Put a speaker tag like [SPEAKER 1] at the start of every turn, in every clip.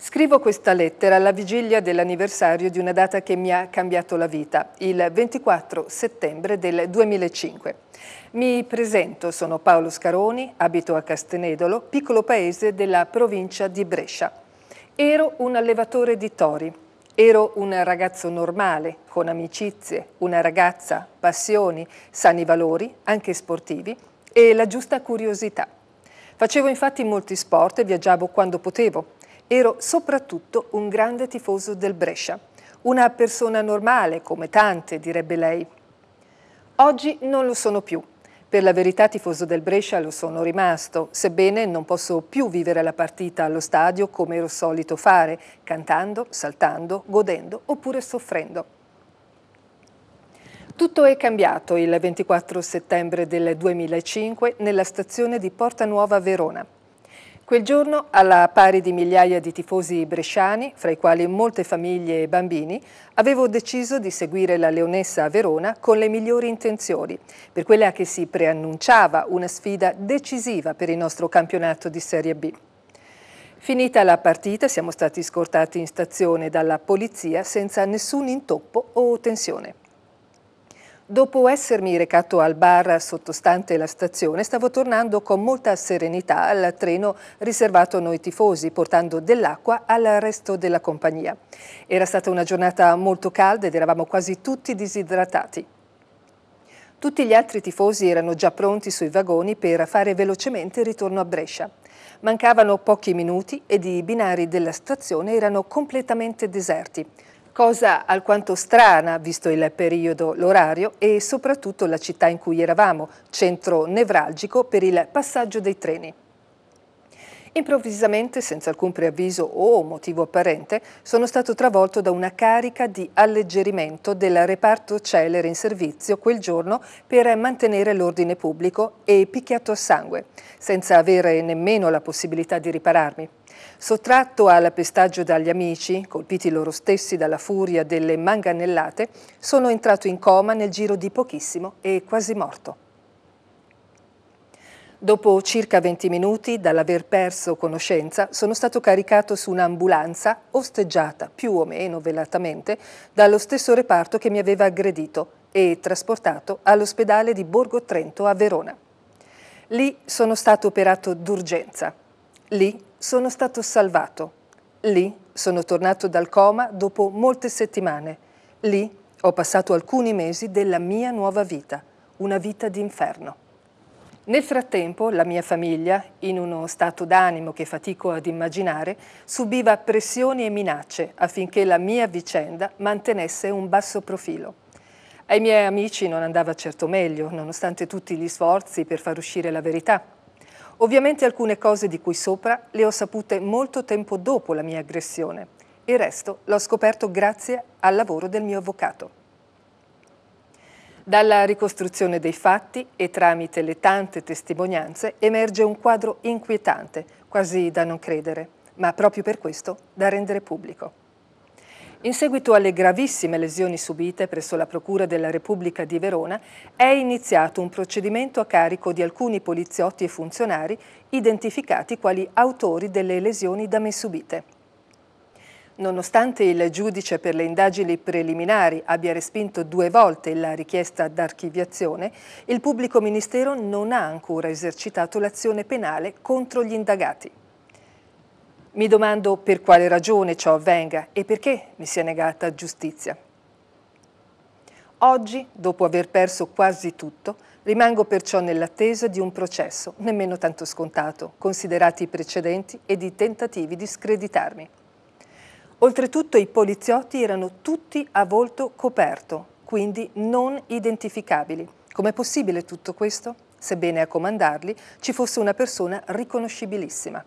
[SPEAKER 1] Scrivo questa lettera alla vigilia dell'anniversario di una data che mi ha cambiato la vita, il 24 settembre del 2005. Mi presento, sono Paolo Scaroni, abito a Castenedolo, piccolo paese della provincia di Brescia. Ero un allevatore di tori, Ero un ragazzo normale, con amicizie, una ragazza, passioni, sani valori, anche sportivi, e la giusta curiosità. Facevo infatti molti sport e viaggiavo quando potevo ero soprattutto un grande tifoso del Brescia, una persona normale come tante, direbbe lei. Oggi non lo sono più. Per la verità tifoso del Brescia lo sono rimasto, sebbene non posso più vivere la partita allo stadio come ero solito fare, cantando, saltando, godendo oppure soffrendo. Tutto è cambiato il 24 settembre del 2005 nella stazione di Porta Nuova Verona. Quel giorno, alla pari di migliaia di tifosi bresciani, fra i quali molte famiglie e bambini, avevo deciso di seguire la Leonessa a Verona con le migliori intenzioni, per quella che si preannunciava una sfida decisiva per il nostro campionato di Serie B. Finita la partita siamo stati scortati in stazione dalla polizia senza nessun intoppo o tensione. Dopo essermi recato al bar sottostante la stazione, stavo tornando con molta serenità al treno riservato a noi tifosi, portando dell'acqua al resto della compagnia. Era stata una giornata molto calda ed eravamo quasi tutti disidratati. Tutti gli altri tifosi erano già pronti sui vagoni per fare velocemente il ritorno a Brescia. Mancavano pochi minuti ed i binari della stazione erano completamente deserti cosa alquanto strana visto il periodo, l'orario e soprattutto la città in cui eravamo, centro nevralgico per il passaggio dei treni. Improvvisamente, senza alcun preavviso o motivo apparente, sono stato travolto da una carica di alleggerimento del reparto celere in servizio quel giorno per mantenere l'ordine pubblico e picchiato a sangue, senza avere nemmeno la possibilità di ripararmi. Sottratto al pestaggio dagli amici, colpiti loro stessi dalla furia delle manganellate, sono entrato in coma nel giro di pochissimo e quasi morto. Dopo circa 20 minuti dall'aver perso conoscenza, sono stato caricato su un'ambulanza osteggiata più o meno velatamente dallo stesso reparto che mi aveva aggredito e trasportato all'ospedale di Borgo Trento a Verona. Lì sono stato operato d'urgenza. Lì sono stato salvato. Lì sono tornato dal coma dopo molte settimane. Lì ho passato alcuni mesi della mia nuova vita, una vita d'inferno. Nel frattempo la mia famiglia, in uno stato d'animo che fatico ad immaginare, subiva pressioni e minacce affinché la mia vicenda mantenesse un basso profilo. Ai miei amici non andava certo meglio, nonostante tutti gli sforzi per far uscire la verità. Ovviamente alcune cose di cui sopra le ho sapute molto tempo dopo la mia aggressione. Il resto l'ho scoperto grazie al lavoro del mio avvocato. Dalla ricostruzione dei fatti e tramite le tante testimonianze emerge un quadro inquietante, quasi da non credere, ma proprio per questo da rendere pubblico. In seguito alle gravissime lesioni subite presso la Procura della Repubblica di Verona, è iniziato un procedimento a carico di alcuni poliziotti e funzionari identificati quali autori delle lesioni da me subite. Nonostante il giudice per le indagini preliminari abbia respinto due volte la richiesta d'archiviazione, il pubblico ministero non ha ancora esercitato l'azione penale contro gli indagati. Mi domando per quale ragione ciò avvenga e perché mi sia negata giustizia. Oggi, dopo aver perso quasi tutto, rimango perciò nell'attesa di un processo nemmeno tanto scontato, considerati i precedenti ed i tentativi di screditarmi. Oltretutto i poliziotti erano tutti a volto coperto, quindi non identificabili. Com'è possibile tutto questo? Sebbene a comandarli ci fosse una persona riconoscibilissima.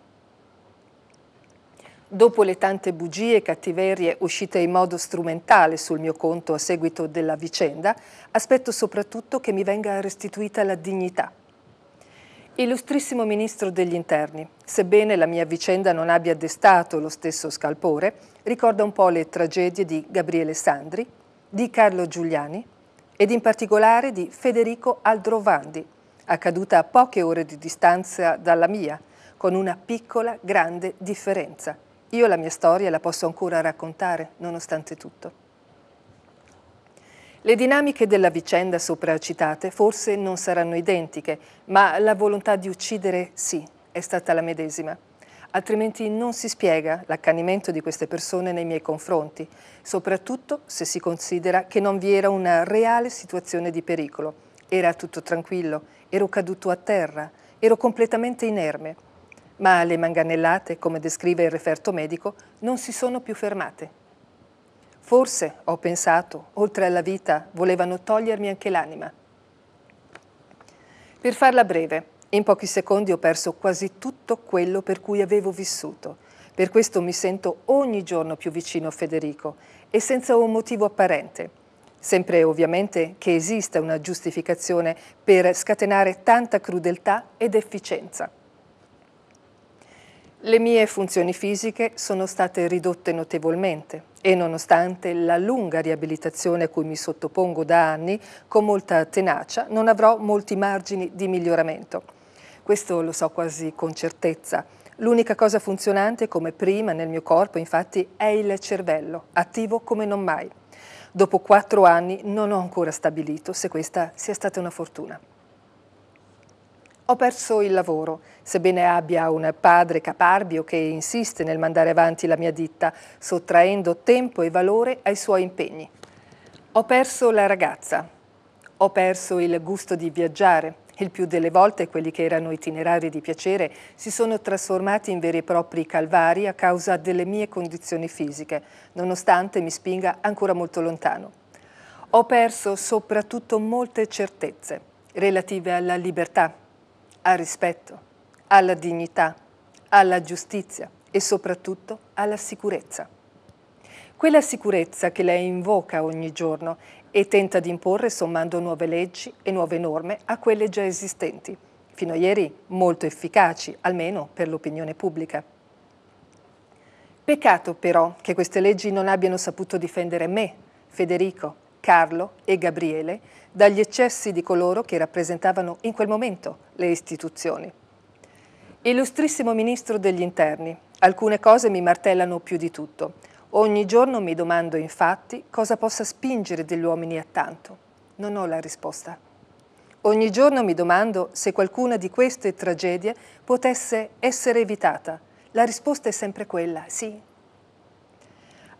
[SPEAKER 1] Dopo le tante bugie e cattiverie uscite in modo strumentale sul mio conto a seguito della vicenda, aspetto soprattutto che mi venga restituita la dignità. Illustrissimo Ministro degli Interni, sebbene la mia vicenda non abbia destato lo stesso scalpore, ricorda un po' le tragedie di Gabriele Sandri, di Carlo Giuliani ed in particolare di Federico Aldrovandi, accaduta a poche ore di distanza dalla mia, con una piccola grande differenza. Io la mia storia la posso ancora raccontare, nonostante tutto. Le dinamiche della vicenda sopracitate forse non saranno identiche, ma la volontà di uccidere sì, è stata la medesima altrimenti non si spiega l'accanimento di queste persone nei miei confronti, soprattutto se si considera che non vi era una reale situazione di pericolo. Era tutto tranquillo, ero caduto a terra, ero completamente inerme ma le manganellate, come descrive il referto medico, non si sono più fermate. Forse, ho pensato, oltre alla vita, volevano togliermi anche l'anima. Per farla breve, in pochi secondi ho perso quasi tutto quello per cui avevo vissuto. Per questo mi sento ogni giorno più vicino a Federico e senza un motivo apparente. Sempre ovviamente che esista una giustificazione per scatenare tanta crudeltà ed efficienza. Le mie funzioni fisiche sono state ridotte notevolmente e nonostante la lunga riabilitazione a cui mi sottopongo da anni, con molta tenacia, non avrò molti margini di miglioramento. Questo lo so quasi con certezza. L'unica cosa funzionante come prima nel mio corpo, infatti, è il cervello, attivo come non mai. Dopo quattro anni non ho ancora stabilito se questa sia stata una fortuna. Ho perso il lavoro, sebbene abbia un padre caparbio che insiste nel mandare avanti la mia ditta, sottraendo tempo e valore ai suoi impegni. Ho perso la ragazza, ho perso il gusto di viaggiare, il più delle volte quelli che erano itinerari di piacere si sono trasformati in veri e propri calvari a causa delle mie condizioni fisiche, nonostante mi spinga ancora molto lontano. Ho perso soprattutto molte certezze relative alla libertà, al rispetto, alla dignità, alla giustizia e soprattutto alla sicurezza. Quella sicurezza che lei invoca ogni giorno e tenta di imporre sommando nuove leggi e nuove norme a quelle già esistenti, fino a ieri molto efficaci, almeno per l'opinione pubblica. Peccato però che queste leggi non abbiano saputo difendere me, Federico, Carlo e Gabriele dagli eccessi di coloro che rappresentavano in quel momento le istituzioni. Illustrissimo Ministro degli Interni, alcune cose mi martellano più di tutto. Ogni giorno mi domando infatti cosa possa spingere degli uomini a tanto. Non ho la risposta. Ogni giorno mi domando se qualcuna di queste tragedie potesse essere evitata. La risposta è sempre quella, sì,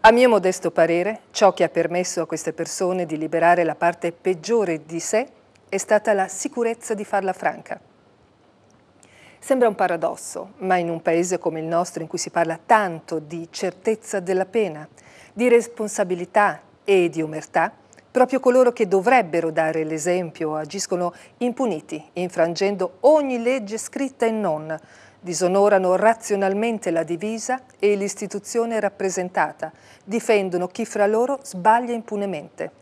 [SPEAKER 1] a mio modesto parere, ciò che ha permesso a queste persone di liberare la parte peggiore di sé è stata la sicurezza di farla franca. Sembra un paradosso, ma in un paese come il nostro in cui si parla tanto di certezza della pena, di responsabilità e di omertà, proprio coloro che dovrebbero dare l'esempio agiscono impuniti, infrangendo ogni legge scritta e non, disonorano razionalmente la divisa e l'istituzione rappresentata, difendono chi fra loro sbaglia impunemente.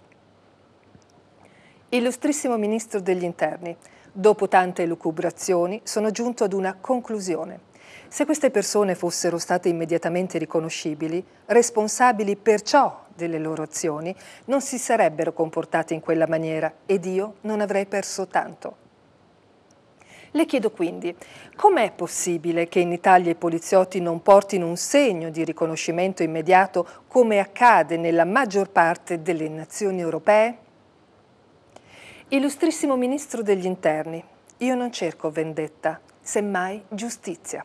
[SPEAKER 1] Illustrissimo Ministro degli Interni, dopo tante lucubrazioni sono giunto ad una conclusione. Se queste persone fossero state immediatamente riconoscibili, responsabili per ciò delle loro azioni, non si sarebbero comportate in quella maniera ed io non avrei perso tanto. Le chiedo quindi, com'è possibile che in Italia i poliziotti non portino un segno di riconoscimento immediato come accade nella maggior parte delle nazioni europee? Illustrissimo Ministro degli Interni, io non cerco vendetta, semmai giustizia.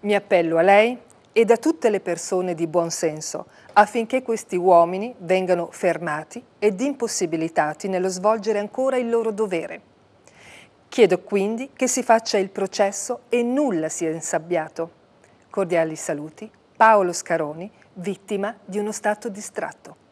[SPEAKER 1] Mi appello a lei e da tutte le persone di buon senso affinché questi uomini vengano fermati ed impossibilitati nello svolgere ancora il loro dovere. Chiedo quindi che si faccia il processo e nulla sia insabbiato. Cordiali saluti, Paolo Scaroni, vittima di uno stato distratto.